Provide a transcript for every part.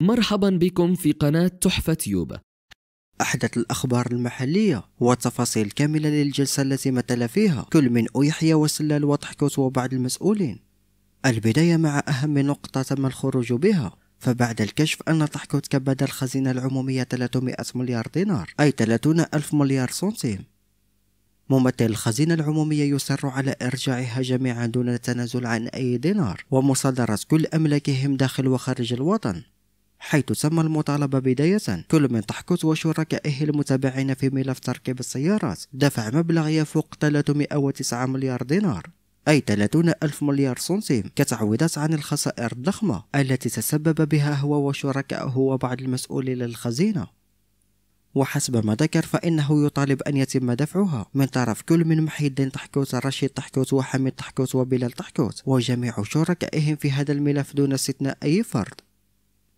مرحبا بكم في قناة تحفة يوبا أحدث الأخبار المحلية والتفاصيل كاملة للجلسة التي مثل فيها كل من أويحيا وسلال وضحكوت وبعض المسؤولين البداية مع أهم نقطة تم الخروج بها فبعد الكشف أن ضحكوت كبد الخزينة العمومية 300 مليار دينار أي 30 ألف مليار سنتيم ممثل الخزينة العمومية يصر على إرجاعها جميعا دون التنازل عن أي دينار ومصادرة كل أملاكهم داخل وخارج الوطن حيث تم المطالبة بداية كل من تحكز وشركائه المتابعين في ملف تركيب السيارات دفع مبلغ يفوق 309 مليار دينار أي 30 ألف مليار سنتيم كتعويضات عن الخسائر الضخمة التي تسبب بها هو وشركائه وبعض المسؤولين للخزينة وحسب ما ذكر فإنه يطالب أن يتم دفعها من طرف كل من محي الدين تحكوت رشيد تحكوت وحميد تحكوت وبلال تحكوت وجميع شركائهم في هذا الملف دون استثناء أي فرد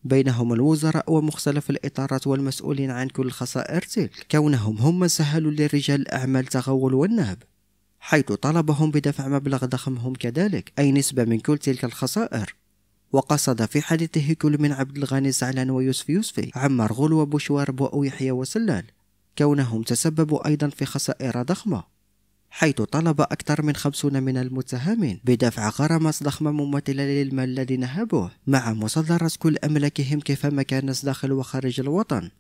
بينهم الوزراء ومختلف الإطارات والمسؤولين عن كل الخسائر تلك كونهم هم من سهلوا لرجال الأعمال التغول والنهب حيث طلبهم بدفع مبلغ ضخمهم كذلك أي نسبة من كل تلك الخسائر وقصد في حديثه كل من عبد الغني زعلان ويوسف يوسفي عمار غول وبوشوار بوأو يحيى وسلال كونهم تسببوا أيضا في خسائر ضخمة حيث طلب أكثر من خمسون من المتهمين بدفع غرامة ضخمة مماثلة للمال الذي نهبوه مع مصدرة كل أملاكهم كيفما كانت داخل وخارج الوطن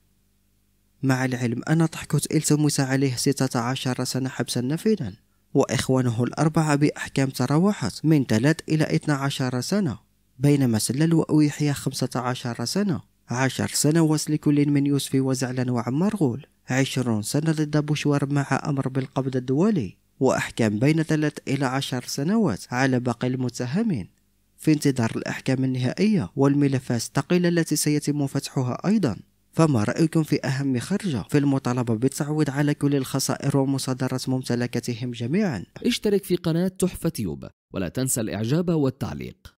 مع العلم أن تحكوت موسى عليه 16 سنة حبسا نفيدا وإخوانه الأربعة بأحكام تراوحت من 3 إلى 12 سنة بينما سلل وأويحيا 15 سنة عشر سنوات لكل من يوسف وزعلان وعمرغول عشرون سنة ضد بوشوار مع أمر بالقبض الدولي وأحكام بين ثلاث إلى عشر سنوات على باقي المتهمين في انتظار الأحكام النهائية والملفات الثقيلة التي سيتم فتحها أيضا فما رأيكم في أهم خرجة في المطالبة بالتعويض على كل الخسائر ومصادرة ممتلكاتهم جميعا اشترك في قناة تحفة يوب ولا تنسى الإعجاب والتعليق